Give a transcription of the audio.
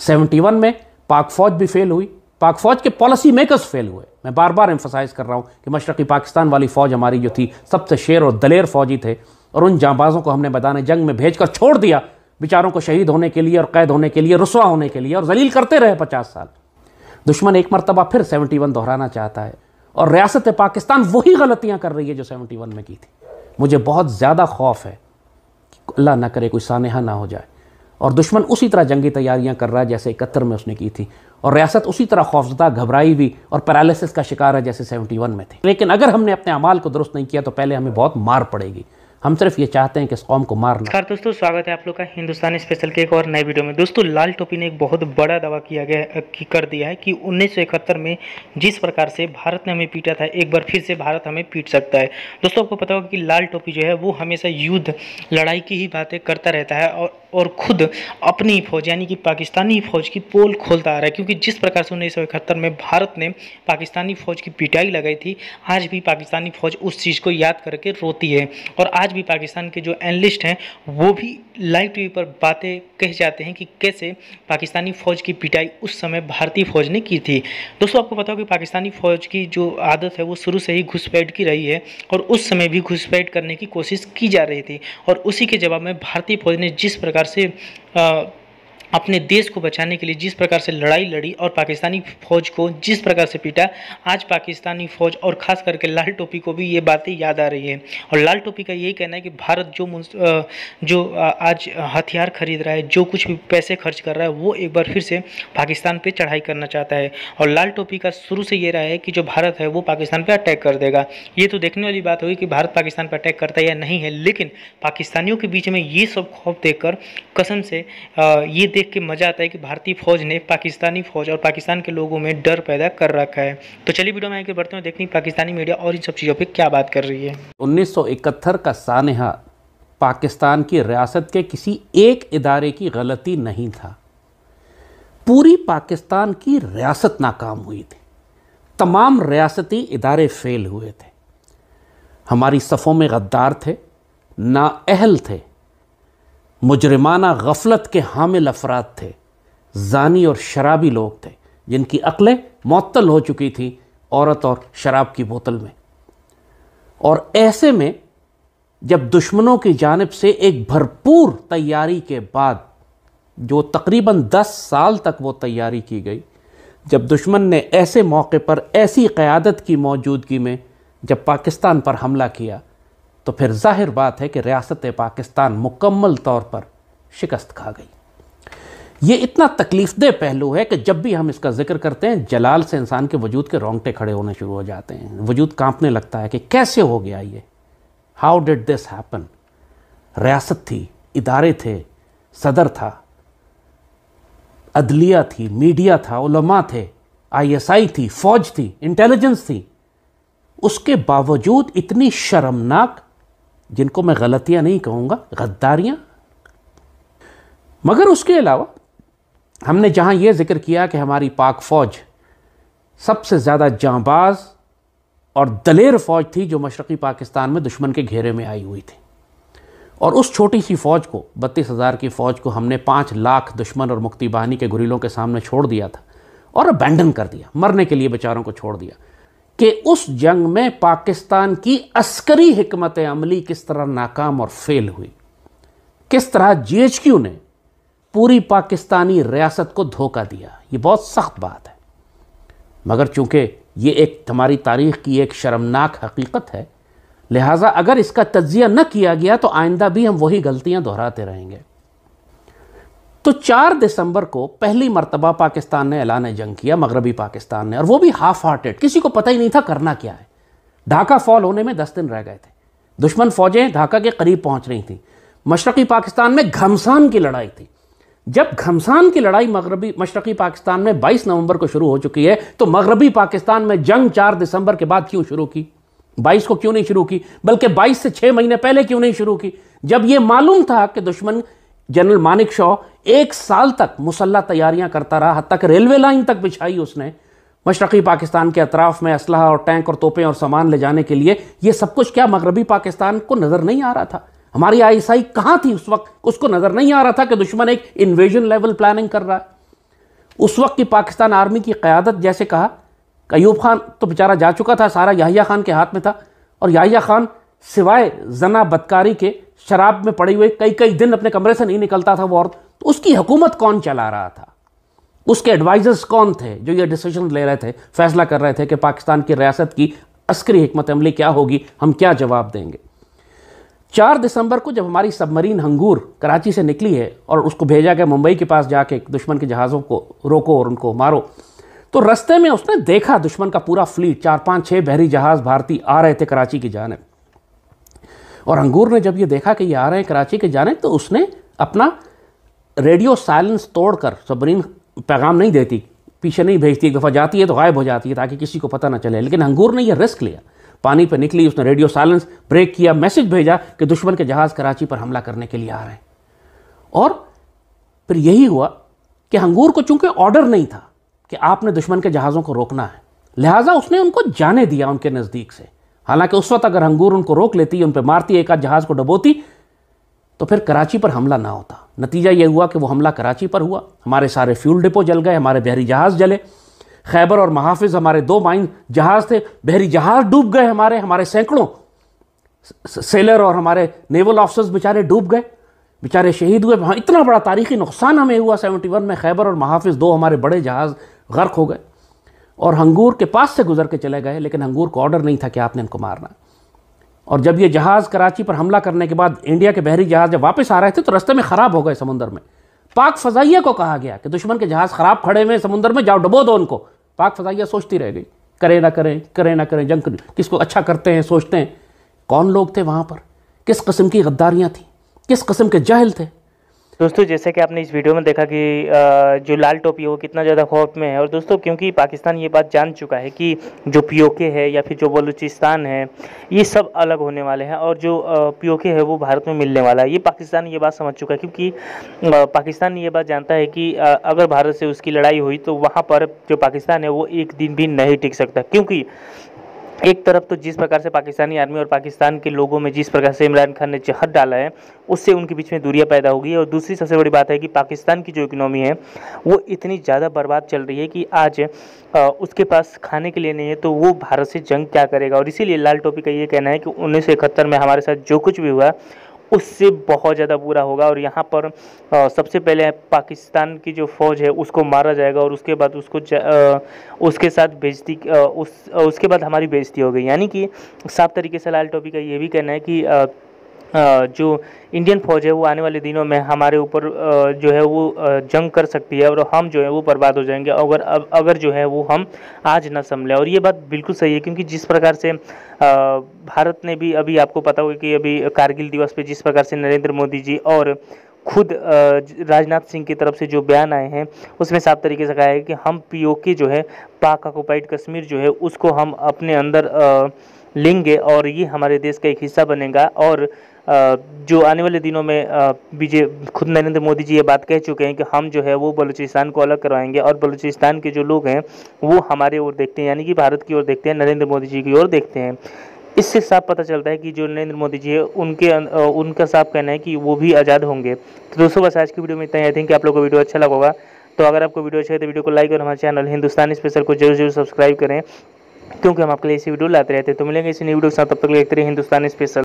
71 में पाक फौज भी फेल हुई पाक फौज के पॉलिसी मेकर्स फेल हुए मैं बार बार एम्फोसाइज कर रहा हूँ कि मशरक़ी पाकिस्तान वाली फ़ौज हमारी जो थी सबसे शेर और दलेर फौजी थे और उन जाँबाजों को हमने मैदान जंग में भेज कर छोड़ दिया बेचारों को शहीद होने के लिए और कैद होने के लिए रसुआ होने के लिए और जलील करते रहे पचास साल दुश्मन एक मरतबा फिर सेवेंटी वन दोहराना चाहता है और रियासत पाकिस्तान वही गलतियाँ कर रही है जो सेवेंटी वन में की थी मुझे बहुत ज़्यादा खौफ है अल्लाह ना करे कोई सानहा ना हो जाए और दुश्मन उसी तरह जंगी तैयारियां कर रहा है जैसे इकहत्तर में उसने की थी और रियासत उसी तरह खौफजदा घबराई हुई और पैरालिसिस का शिकार है जैसे सेवेंटी वन में थी लेकिन अगर हमने अपने अमाल को दुरुस्त नहीं किया तो पहले हमें बहुत मार पड़ेगी हम सिर्फ ये चाहते हैं कि इस कौम को मारना दोस्तों स्वागत है आप लोग का हिंदुस्तान स्पेशल के एक और नए वीडियो में दोस्तों लाल टोपी ने एक बहुत बड़ा दावा किया गया कि कर दिया है कि उन्नीस में जिस प्रकार से भारत ने हमें पीटा था एक बार फिर से भारत हमें पीट सकता है दोस्तों आपको पता होगा कि लाल टोपी जो है वो हमेशा युद्ध लड़ाई की ही बातें करता रहता है और और खुद अपनी फौज यानी कि पाकिस्तानी फौज की पोल खोलता आ रहा है क्योंकि जिस प्रकार से उन्नीस में भारत ने पाकिस्तानी फौज की पिटाई लगाई थी आज भी पाकिस्तानी फौज उस चीज़ को याद करके रोती है और आज भी पाकिस्तान के जो एनलिस्ट हैं वो भी लाइव टीवी पर बातें कह जाते हैं कि कैसे पाकिस्तानी फ़ौज की पिटाई उस समय भारतीय फ़ौज ने की थी दोस्तों आपको पता हो कि पाकिस्तानी फ़ौज की जो आदत है वो शुरू से ही घुसपैठ की रही है और उस समय भी घुसपैठ करने की कोशिश की जा रही थी और उसी के जवाब में भारतीय फ़ौज ने जिस प्रकार से आ, अपने देश को बचाने के लिए जिस प्रकार से लड़ाई लड़ी और पाकिस्तानी फौज को जिस प्रकार से पीटा आज पाकिस्तानी फौज और खास करके लाल टोपी को भी ये बातें याद आ रही है और लाल टोपी का यही कहना है कि भारत जो जो आज हथियार खरीद रहा है जो कुछ भी पैसे खर्च कर रहा है वो एक बार फिर से पाकिस्तान पर चढ़ाई करना चाहता है और लाल टोपी का शुरू से ये रहा है कि जो भारत है वो पाकिस्तान पर अटैक कर देगा ये तो देखने वाली बात होगी कि भारत पाकिस्तान पर अटैक करता है या नहीं है लेकिन पाकिस्तानियों के बीच में ये सब खौफ देखकर कसम से ये देख देख के मज़ा आता है कि भारतीय फौज ने पाकिस्तानी फौज और पाकिस्तान के लोगों में डर पैदा कर रखा है तो चलिए वीडियो में आगे बढ़ते हैं देखते पाकिस्तानी मीडिया और इन सब चीज़ों पर क्या बात कर रही है उन्नीस का सानहा पाकिस्तान की रियासत के किसी एक इदारे की गलती नहीं था पूरी पाकिस्तान की रियासत नाकाम हुई थी तमाम रियासती इदारे फेल हुए थे हमारी सफ़ों में गद्दार थे ना अहल थे मुजरमाना गफलत के हामिल अफराद थे जानी और शराबी लोग थे जिनकी अकलें मअतल हो चुकी थी औरत और शराब की बोतल में और ऐसे में जब दुश्मनों की जानब से एक भरपूर तैयारी के बाद जो तकरीबन दस साल तक वो तैयारी की गई जब दुश्मन ने ऐसे मौके पर ऐसी क़्यादत की मौजूदगी में जब पाकिस्तान पर हमला किया तो फिर जाहिर बात है कि रियासत पाकिस्तान मुकम्मल तौर पर शिकस्त खा गई ये इतना तकलीफ़देह पहलू है कि जब भी हम इसका जिक्र करते हैं जलाल से इंसान के वजूद के रोंगटे खड़े होने शुरू हो जाते हैं वजूद कांपने लगता है कि कैसे हो गया ये हाउ डिड दिस हैपन रियासत थी इदारे थे सदर था अदलिया थी मीडिया था उलमा थे आईएसआई थी फौज थी इंटेलिजेंस थी उसके बावजूद इतनी शर्मनाक जिनको मैं गलतियां नहीं कहूंगा गद्दारियां मगर उसके अलावा हमने जहां यह जिक्र किया कि हमारी पाक फ़ौज सबसे ज़्यादा जांबाज और दलेर फ़ौज थी जो मशरक़ी पाकिस्तान में दुश्मन के घेरे में आई हुई थी और उस छोटी सी फ़ौज को बत्तीस हज़ार की फ़ौज को हमने पांच लाख दुश्मन और मुक्ति बहानी के गुरीलों के सामने छोड़ दिया था और अबेंडन कर दिया मरने के लिए बेचारों को छोड़ दिया कि उस जंग में पाकिस्तान की अस्करी हमत अमली किस तरह नाकाम और फेल हुई किस तरह जी ने पूरी पाकिस्तानी रियासत को धोखा दिया ये बहुत सख्त बात है मगर चूंकि ये एक हमारी तारीख की एक शर्मनाक हकीकत है लिहाजा अगर इसका तजिया न किया गया तो आइंदा भी हम वही गलतियां दोहराते रहेंगे तो चार दिसंबर को पहली मरतबा पाकिस्तान ने ऐलान जंग किया मगरबी पाकिस्तान ने और वो भी हाफ हार्टेड किसी को पता ही नहीं था करना क्या है ढाका फॉल होने में दस दिन रह गए थे दुश्मन फौजें ढाका के करीब पहुंच रही थी मशरक़ी पाकिस्तान में घमसान की लड़ाई थी जब घमसान की लड़ाई मगरबी मशरक़ी पाकिस्तान में 22 नवंबर को शुरू हो चुकी है तो मगरबी पाकिस्तान में जंग 4 दिसंबर के बाद क्यों शुरू की 22 को क्यों नहीं शुरू की बल्कि 22 से 6 महीने पहले क्यों नहीं शुरू की जब यह मालूम था कि दुश्मन जनरल मानिक शॉ एक साल तक मुसल्ला तैयारियां करता रहा हद तक रेलवे लाइन तक बिछाई उसने मशरक़ी पाकिस्तान के अतराफ़ में असलाह और टैंक और तोपें और सामान ले जाने के लिए यह सब कुछ क्या मगरबी पाकिस्तान को नज़र नहीं आ रहा था हमारी आईएसआई कहां थी उस वक्त उसको नज़र नहीं आ रहा था कि दुश्मन एक इन्वेजन लेवल प्लानिंग कर रहा है उस वक्त की पाकिस्तान आर्मी की क़्यादत जैसे कहा कयूब खान तो बेचारा जा चुका था सारा याहिया खान के हाथ में था और याहिया खान सिवाय जना बदकारी के शराब में पड़े हुए कई कई दिन अपने कमरे से नहीं निकलता था वो औरत तो उसकी हुकूमत कौन चला रहा था उसके एडवाइजर्स कौन थे जो ये डिसीजन ले रहे थे फैसला कर रहे थे कि पाकिस्तान की रियासत की अस्करी हमत अमली क्या होगी हम क्या जवाब देंगे चार दिसंबर को जब हमारी सबमरीन हंगूर कराची से निकली है और उसको भेजा गया मुंबई के पास जाके दुश्मन के जहाज़ों को रोको और उनको मारो तो रस्ते में उसने देखा दुश्मन का पूरा फ्लीट चार पाँच छः बहरी जहाज़ भारतीय आ रहे थे कराची की जानब और अंगूर ने जब ये देखा कि ये आ रहे हैं कराची के जाने तो उसने अपना रेडियो साइलेंस तोड़कर सबरीन पैगाम नहीं देती पीछे नहीं भेजती एक दफ़ा जाती है तो गायब हो जाती है ताकि किसी को पता ना चले लेकिन अंगूर ने यह रिस्क लिया पानी पर निकली उसने रेडियो साइलेंस ब्रेक किया मैसेज भेजा कि दुश्मन के जहाज़ कराची पर हमला करने के लिए आ रहे हैं और फिर यही हुआ कि अंगूर को चूंकि ऑर्डर नहीं था कि आपने दुश्मन के जहाज़ों को रोकना है लिहाजा उसने उनको जाने दिया उनके नज़दीक से हालांकि उस वक्त अगर हंगूर उनको रोक लेती उन पर मारती एक आध जहाज़ को डबोती तो फिर कराची पर हमला ना होता नतीजा ये हुआ कि वो हमला कराची पर हुआ हमारे सारे फ्यूल डिपो जल गए हमारे बहरी जहाज़ जले खैबर और महाफिज हमारे दो माइन जहाज़ थे बहरी जहाज़ डूब गए हमारे हमारे सैकड़ों सेलर और हमारे नेवल ऑफिसर्स बेचारे डूब गए बेचारे शहीद हुए इतना बड़ा तारीखी नुकसान हमें हुआ सेवेंटी वन में खैबर और महाफिज दो हमारे बड़े जहाज़ गर्क हो गए और हंगूर के पास से गुजर के चले गए लेकिन हंगूर को ऑर्डर नहीं था कि आपने इनको मारना और जब ये जहाज़ कराची पर हमला करने के बाद इंडिया के बहरी जहाज़ जब वापस आ रहे थे तो रास्ते में ख़राब हो गए समुंदर में पाक फ़जाइया को कहा गया कि दुश्मन के जहाज़ ख़राब खड़े हुए समुंदर में जाओ डबो दो उनको पाक फ़जाइया सोचती रह गई करें ना करें करें ना करें जंग किसको अच्छा करते हैं सोचते हैं कौन लोग थे वहाँ पर किस कस्म की गद्दारियाँ थी किस कस्म के जहल थे दोस्तों जैसे कि आपने इस वीडियो में देखा कि जो लाल टोपी वो कितना ज़्यादा खौफ में है और दोस्तों क्योंकि पाकिस्तान ये बात जान चुका है कि जो पीओके है या फिर जो बलूचिस्तान है ये सब अलग होने वाले हैं और जो पीओके है वो भारत में मिलने वाला है ये पाकिस्तान ये बात समझ चुका है क्योंकि पाकिस्तान ये बात जानता है कि अगर भारत से उसकी लड़ाई हुई तो वहाँ पर जो पाकिस्तान है वो एक दिन भी नहीं टिक सकता क्योंकि एक तरफ तो जिस प्रकार से पाकिस्तानी आर्मी और पाकिस्तान के लोगों में जिस प्रकार से इमरान खान ने जहर डाला है उससे उनके बीच में दूरियां पैदा होगी और दूसरी सबसे बड़ी बात है कि पाकिस्तान की जो इकनॉमी है वो इतनी ज़्यादा बर्बाद चल रही है कि आज उसके पास खाने के लिए नहीं है तो वो भारत से जंग क्या करेगा और इसीलिए लाल टोपी का ये कहना है कि उन्नीस में हमारे साथ जो कुछ भी हुआ उससे बहुत ज़्यादा बुरा होगा और यहाँ पर सबसे पहले पाकिस्तान की जो फ़ौज है उसको मारा जाएगा और उसके बाद उसको उसके साथ बेजती उस उसके बाद हमारी बेजती हो गई यानी कि साफ तरीके से लाल टॉपी का ये भी कहना है कि जो इंडियन फौज है वो आने वाले दिनों में हमारे ऊपर जो है वो जंग कर सकती है और हम जो है वो बर्बाद हो जाएंगे अगर अगर जो है वो हम आज ना संभलें और ये बात बिल्कुल सही है क्योंकि जिस प्रकार से भारत ने भी अभी आपको पता होगा कि अभी कारगिल दिवस पे जिस प्रकार से नरेंद्र मोदी जी और खुद राजनाथ सिंह की तरफ से जो बयान आए हैं उसमें साफ तरीके से कहा है कि हम पीओके जो है पाक ऑक्यूपाइड कश्मीर जो है उसको हम अपने अंदर लेंगे और ये हमारे देश का एक हिस्सा बनेगा और जो आने वाले दिनों में बीजे खुद नरेंद्र मोदी जी ये बात कह चुके हैं कि हम जो है वो बलूचिस्तान को अलग करवाएंगे और बलूचिस्तान के जो लोग हैं वो हमारे ओर देखते हैं यानी कि भारत की ओर देखते हैं नरेंद्र मोदी जी की ओर देखते हैं इससे साफ पता चलता है कि जो नरेंद्र मोदी जी है उनके उनका साफ कहना है कि वो भी आज़ाद होंगे तो दोस्तों बस आज की वीडियो में इतना ही आई थिंक आप लोग को वीडियो अच्छा लगा होगा तो अगर आपको वीडियो अच्छा है तो वीडियो को लाइक और हमारे चैनल हिंदुस्तान स्पेशल को जरूर जरूर सब्सक्राइब करें क्योंकि हम आपके लिए ऐसी वीडियो लाते रहते हैं तो मिलेंगे इसी नई वीडियो के साथ तब तक लेते रहे हिंदुस्तान स्पेशल